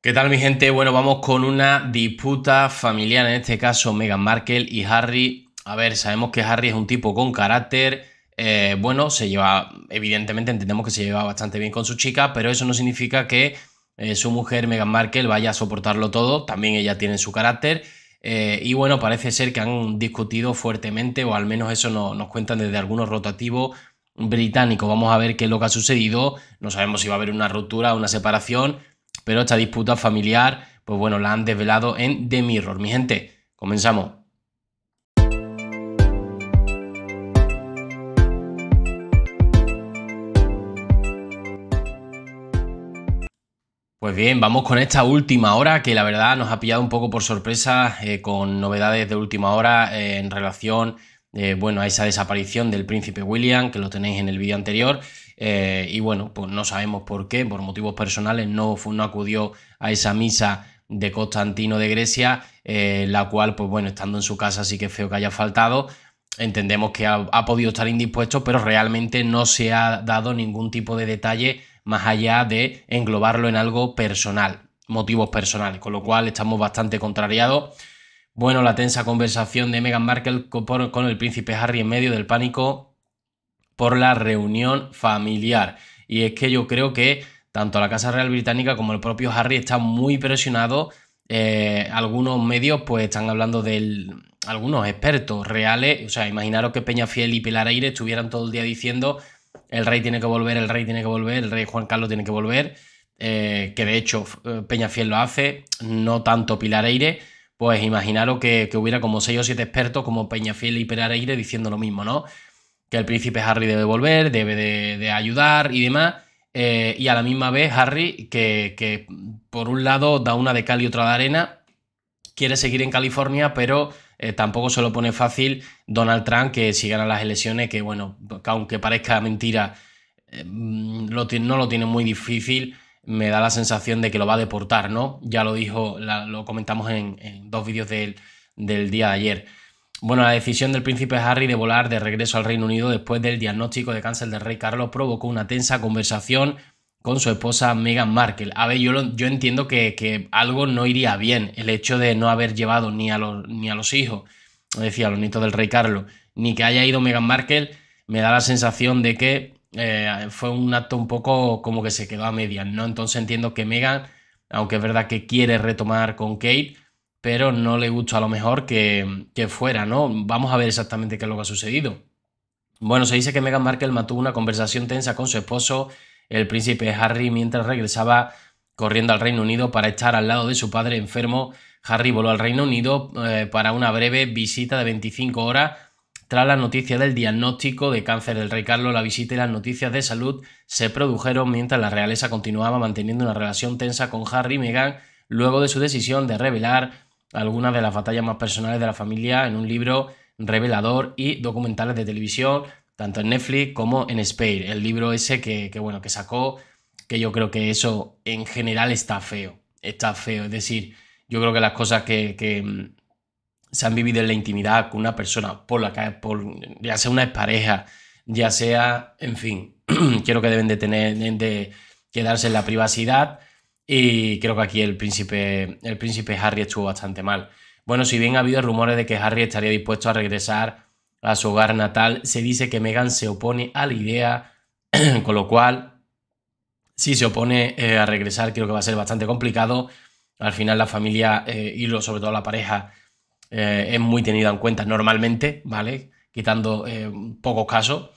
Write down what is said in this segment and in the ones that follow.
¿Qué tal mi gente? Bueno, vamos con una disputa familiar, en este caso Meghan Markle y Harry. A ver, sabemos que Harry es un tipo con carácter, eh, bueno, se lleva, evidentemente entendemos que se lleva bastante bien con su chica, pero eso no significa que eh, su mujer Meghan Markle vaya a soportarlo todo, también ella tiene su carácter. Eh, y bueno, parece ser que han discutido fuertemente, o al menos eso nos cuentan desde algunos rotativos británicos. Vamos a ver qué es lo que ha sucedido. No sabemos si va a haber una ruptura, o una separación pero esta disputa familiar, pues bueno, la han desvelado en The Mirror. Mi gente, comenzamos. Pues bien, vamos con esta última hora que la verdad nos ha pillado un poco por sorpresa eh, con novedades de última hora eh, en relación eh, bueno, a esa desaparición del príncipe William, que lo tenéis en el vídeo anterior. Eh, y bueno, pues no sabemos por qué, por motivos personales, no, no acudió a esa misa de Constantino de Grecia, eh, la cual, pues bueno, estando en su casa sí que feo que haya faltado. Entendemos que ha, podido estar indispuesto, pero realmente no se ha dado ningún tipo de detalle más allá de englobarlo en algo personal, motivos personales, con lo cual estamos bastante contrariados. Bueno, la tensa conversación de Meghan Markle con el príncipe Harry en medio del pánico por la reunión familiar. Y es que yo creo que tanto la Casa Real Británica como el propio Harry están muy presionados. Eh, algunos medios pues están hablando de... Algunos expertos reales, o sea, imaginaros que Peña Fiel y Pilar Aire estuvieran todo el día diciendo el rey tiene que volver, el rey tiene que volver, el rey Juan Carlos tiene que volver, eh, que de hecho eh, Peña Fiel lo hace, no tanto Pilar Aire, pues imaginaros que, hubiera como seis o siete expertos como Peña Fiel y Pilar Aire diciendo lo mismo, ¿no? que el príncipe Harry debe volver, debe de, ayudar y demás. Eh, y a la misma vez Harry, que, por un lado da una de cal y otra de arena, quiere seguir en California, pero eh, tampoco se lo pone fácil Donald Trump, que si gana las elecciones, que bueno, aunque parezca mentira, eh, mm, no lo tiene muy difícil, me da la sensación de que lo va a deportar, ¿no? Ya lo dijo, lo comentamos en, dos vídeos del, del día de ayer. Bueno, la decisión del príncipe Harry de volar de regreso al Reino Unido después del diagnóstico de cáncer del rey Carlos provocó una tensa conversación con su esposa Meghan Markle. A ver, yo, yo entiendo que, algo no iría bien, el hecho de no haber llevado ni a los, ni a los hijos, decía, a los nietos del rey Carlos, ni que haya ido Meghan Markle, me da la sensación de que eh, fue un acto un poco como que se quedó a medias, ¿no? Entonces entiendo que Meghan, aunque es verdad que quiere retomar con Kate, pero no le gustó a lo mejor que, fuera, ¿no? Vamos a ver exactamente qué es lo que ha sucedido. Bueno, se dice que Meghan Markle mantuvo una conversación tensa con su esposo, el príncipe Harry, mientras regresaba corriendo al Reino Unido para estar al lado de su padre enfermo. Harry voló al Reino Unido eh, para una breve visita de 25 horas tras la noticia del diagnóstico de cáncer del rey Carlos, la visita y las noticias de salud se produjeron mientras la realeza continuaba manteniendo una relación tensa con Harry y Meghan luego de su decisión de revelar algunas de las batallas más personales de la familia en un libro revelador y documentales de televisión, tanto en Netflix como en Spade... El libro ese que, bueno, que sacó, que yo creo que eso en general está feo, está feo. Es decir, yo creo que las cosas que, mm, se han vivido en la intimidad con una persona, por la que, por, ya sea una pareja, ya sea, en fin, quiero que deben de tener, de quedarse en la privacidad y creo que aquí el príncipe, el príncipe Harry estuvo bastante mal. Bueno, si bien ha habido rumores de que Harry estaría dispuesto a regresar a su hogar natal, se dice que Meghan se opone a la idea, con lo cual, si se opone eh, a regresar, creo que va a ser bastante complicado. Al final la familia eh, y sobre todo la pareja eh, es muy tenida en cuenta normalmente, ¿vale? Quitando pocos casos.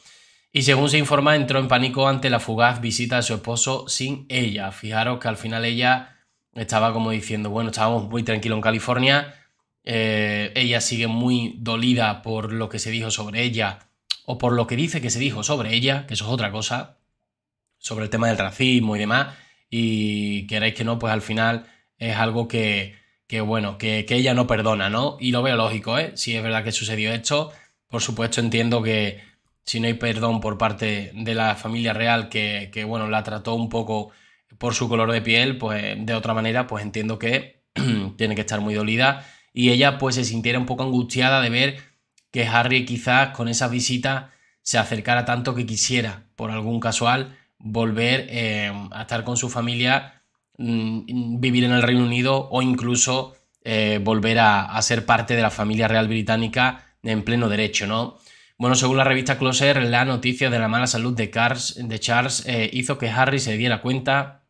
Y según se informa, entró en pánico ante la fugaz visita de su esposo sin ella. Fijaros que al final ella estaba como diciendo, bueno, estábamos muy tranquilos en California, eh, ella sigue muy dolida por lo que se dijo sobre ella o por lo que dice que se dijo sobre ella, que eso es otra cosa, sobre el tema del racismo y demás, y queréis que no, pues al final es algo que, bueno, que, que, ella no perdona, ¿no? Y lo veo lógico, ¿eh? Si es verdad que sucedió esto, por supuesto entiendo que, si no hay perdón por parte de la familia real que, bueno, la trató un poco por su color de piel, pues de otra manera, pues entiendo que tiene que estar muy dolida y ella pues se sintiera un poco angustiada de ver que Harry quizás con esa visita se acercara tanto que quisiera, por algún casual, volver eh, a estar con su familia, mm, vivir en el Reino Unido o incluso eh, volver a ser parte de la familia real británica en pleno derecho, ¿no? Bueno, según la revista Closer, la noticia de la mala salud de, de Charles eh, hizo que Harry se diera cuenta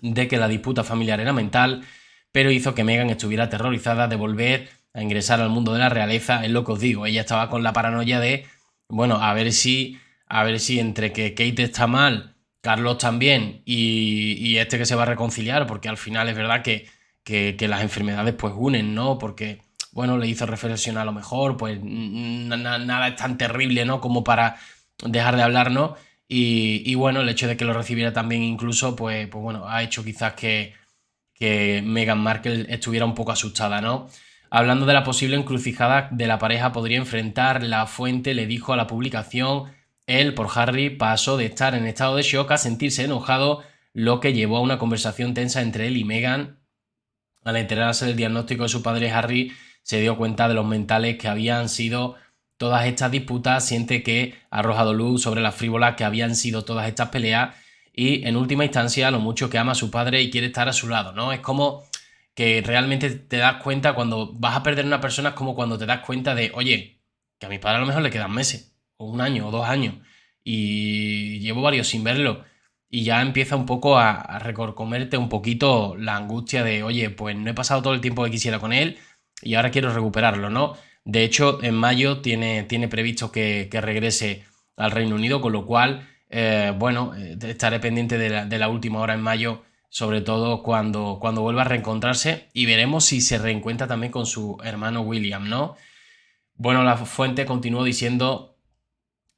de que la disputa familiar era mental, pero hizo que Meghan estuviera aterrorizada de volver a ingresar al mundo de la realeza. Es lo que os digo, ella estaba con la paranoia de, bueno, a ver si, a ver si entre que Kate está mal, Carlos también y, este que se va a reconciliar, porque al final es verdad que, que, que las enfermedades pues unen, ¿no? Porque bueno, le hizo reflexionar a lo mejor, pues nada es tan terrible, ¿no? Como para dejar de hablar, ¿no? Y, bueno, el hecho de que lo recibiera también incluso, pues, pues bueno, ha hecho quizás que, que Meghan Markle estuviera un poco asustada, ¿no? Hablando de la posible encrucijada de la pareja podría enfrentar, la fuente le dijo a la publicación, él por Harry pasó de estar en estado de shock a sentirse enojado, lo que llevó a una conversación tensa entre él y Meghan. Al enterarse del diagnóstico de su padre Harry, se dio cuenta de los mentales que habían sido todas estas disputas, siente que ha arrojado luz sobre las frívolas que habían sido todas estas peleas y en última instancia lo mucho que ama a su padre y quiere estar a su lado, ¿no? Es como que realmente te das cuenta cuando vas a perder a una persona, es como cuando te das cuenta de, oye, que a mi padre a lo mejor le quedan meses, o un año, o dos años, y llevo varios sin verlo, y ya empieza un poco a, a recorcomerte un poquito la angustia de, oye, pues no he pasado todo el tiempo que quisiera con él, y ahora quiero recuperarlo, ¿no? De hecho, en mayo tiene, tiene previsto que, regrese al Reino Unido, con lo cual, eh, bueno, eh, estaré pendiente de la, última hora en mayo, sobre todo cuando, cuando vuelva a reencontrarse y veremos si se reencuentra también con su hermano William, ¿no? Bueno, la fuente continuó diciendo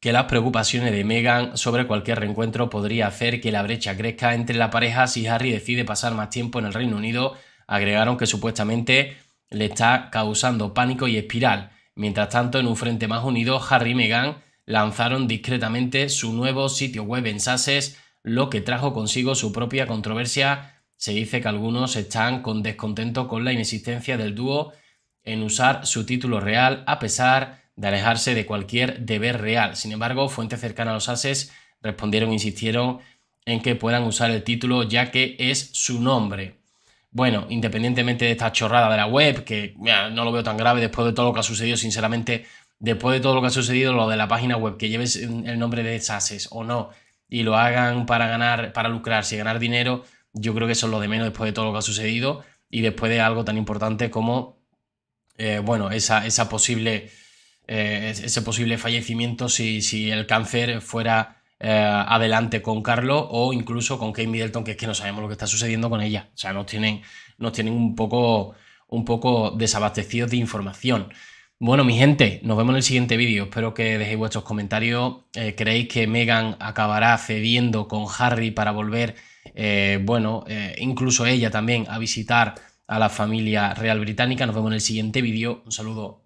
que las preocupaciones de Meghan sobre cualquier reencuentro podría hacer que la brecha crezca entre la pareja si Harry decide pasar más tiempo en el Reino Unido. Agregaron que supuestamente le está causando pánico y espiral. Mientras tanto, en un frente más unido, Harry y Meghan lanzaron discretamente su nuevo sitio web en Sases, lo que trajo consigo su propia controversia. Se dice que algunos están con descontento con la inexistencia del dúo en usar su título real a pesar de alejarse de cualquier deber real. Sin embargo, fuentes cercanas a los Ases respondieron e insistieron en que puedan usar el título ya que es su nombre. Bueno, independientemente de esta chorrada de la web, que no lo veo tan grave después de todo lo que ha sucedido, sinceramente, después de todo lo que ha sucedido, lo de la página web, que lleves el nombre de Sases o no, y lo hagan para ganar, para lucrarse y ganar dinero, yo creo que eso es lo de menos después de todo lo que ha sucedido y después de algo tan importante como, eh, bueno, esa, posible, eh, ese posible fallecimiento si, si el cáncer fuera eh, adelante con Carlos o incluso con Kate Middleton, que es que no sabemos lo que está sucediendo con ella. O sea, nos tienen, nos tienen un, poco, un poco desabastecidos de información. Bueno, mi gente, nos vemos en el siguiente vídeo. Espero que dejéis vuestros comentarios. Eh, ¿Creéis que Megan acabará cediendo con Harry para volver, eh, bueno, incluso ella también, a visitar a la familia real británica? Nos vemos en el siguiente vídeo. Un saludo.